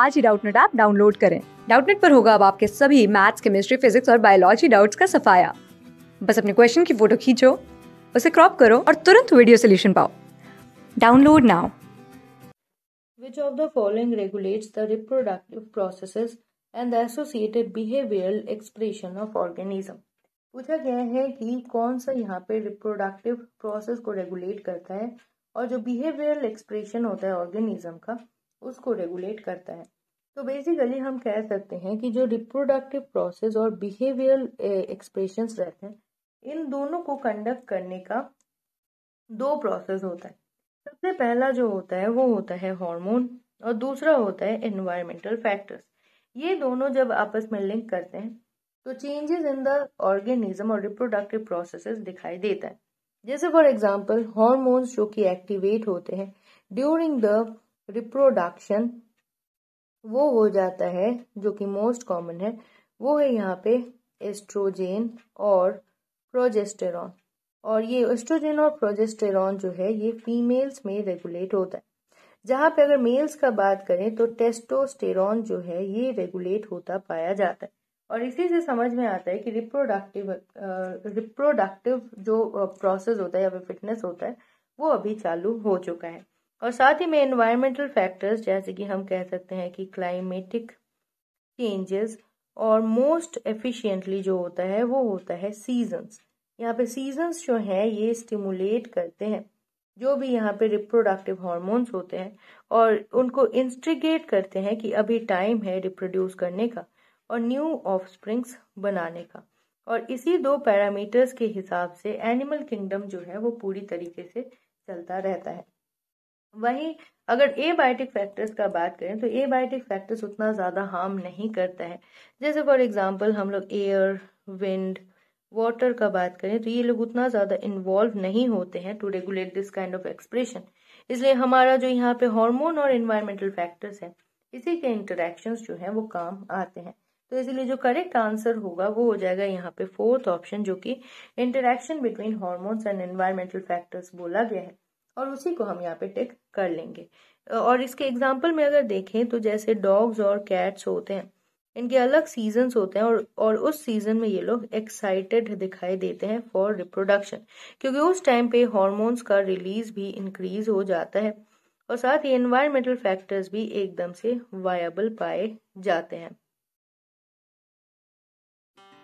आज ही Doubtnut app download करें डाउटनेट पर होगा अब आपके सभी मैथ्स केमिस्ट्री फिजिक्स और बायोलॉजी डाउट्स का सफाया बस अपने क्वेश्चन की फोटो खींचो उसे क्रॉप करो और तुरंत वीडियो सोल्यूशन पाओ download now Which of the following regulates the reproductive processes and the associated behavioral expression of organism? पूछा गया है कि कौन सा यहाँ पे रिप्रोडक्टिव प्रोसेस को रेगुलेट करता है और जो बिहेवियरल एक्सप्रेशन होता है ऑर्गेनिज्म का उसको रेगुलेट करता है तो बेसिकली हम कह सकते हैं कि जो रिप्रोडक्टिव प्रोसेस और बिहेवियरल एक्सप्रेशंस रहते हैं इन दोनों को कंडक्ट करने का दो प्रोसेस होता है सबसे पहला जो होता है वो होता है हार्मोन और दूसरा होता है एनवायरमेंटल फैक्टर्स ये दोनों जब आपस में लिंक करते हैं तो चेंजेस इन द ऑर्गेनिज्म और रिप्रोडक्टिव प्रोसेसेस दिखाई देता है जैसे फॉर एग्जांपल हॉर्मोन्स जो कि एक्टिवेट होते हैं ड्यूरिंग द रिप्रोडक्शन वो हो जाता है जो कि मोस्ट कॉमन है वो है यहाँ पे एस्ट्रोजेन और प्रोजेस्टेरॉन और ये एस्ट्रोजेन और प्रोजेस्टेरॉन जो है ये फीमेल्स में रेगुलेट होता है जहाँ पे अगर मेल्स का बात करें तो टेस्टोस्टेरॉन जो है ये रेगुलेट होता पाया जाता है और इसी से समझ में आता है कि रिप्रोडक्टिव रिप्रोडक्टिव जो प्रोसेस होता है या फिर फिटनेस होता है वो अभी चालू हो चुका है और साथ ही में इन्वायरमेंटल फैक्टर्स जैसे कि हम कह सकते हैं कि क्लाइमेटिक चेंजेस और मोस्ट एफिशिएंटली जो होता है वो होता है सीजन्स यहाँ पे सीजन्स जो हैं ये स्टिमुलेट करते हैं जो भी यहाँ पे रिप्रोडक्टिव हॉर्मोन्स होते हैं और उनको इंस्ट्रीगेट करते हैं कि अभी टाइम है रिप्रोड्यूस करने का और न्यू ऑफ बनाने का और इसी दो पैरामीटर्स के हिसाब से एनिमल किंगडम जो है वो पूरी तरीके से चलता रहता है वहीं अगर ए बायोटिक फैक्टर्स का बात करें तो ए बायोटिक फैक्टर्स उतना ज़्यादा हार्म नहीं करता है जैसे फॉर एग्जांपल हम लोग एयर विंड वाटर का बात करें तो ये लोग उतना ज़्यादा इन्वॉल्व नहीं होते हैं to regulate this kind of expression इसलिए हमारा जो यहाँ पे हार्मोन और इन्वायरमेंटल फैक्टर्स है इसी के इंटरेक्शन जो हैं वो काम आते हैं तो इसलिए जो करेक्ट आंसर होगा वो हो जाएगा यहाँ पे फोर्थ ऑप्शन जो कि interaction between hormones and environmental factors बोला गया है और उसी को हम यहाँ पे टिक कर लेंगे और इसके एग्जाम्पल में अगर देखें तो जैसे डॉग्स और कैट्स होते हैं इनके अलग सीजन्स होते हैं और और उस सीजन में ये लोग एक्साइटेड दिखाई देते हैं फॉर रिप्रोडक्शन क्योंकि उस टाइम पे हॉर्मोन्स का रिलीज भी इंक्रीज हो जाता है और साथ ही एनवायरमेंटल फैक्टर्स भी एकदम से वायबल पाए जाते हैं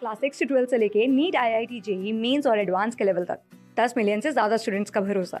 क्लास सिक्स से ट्वेल्थ से लेके NEET I I T JEE mains और एडवांस के लेवल तक दस मिलियन से ज्यादा स्टूडेंट्स का भरोसा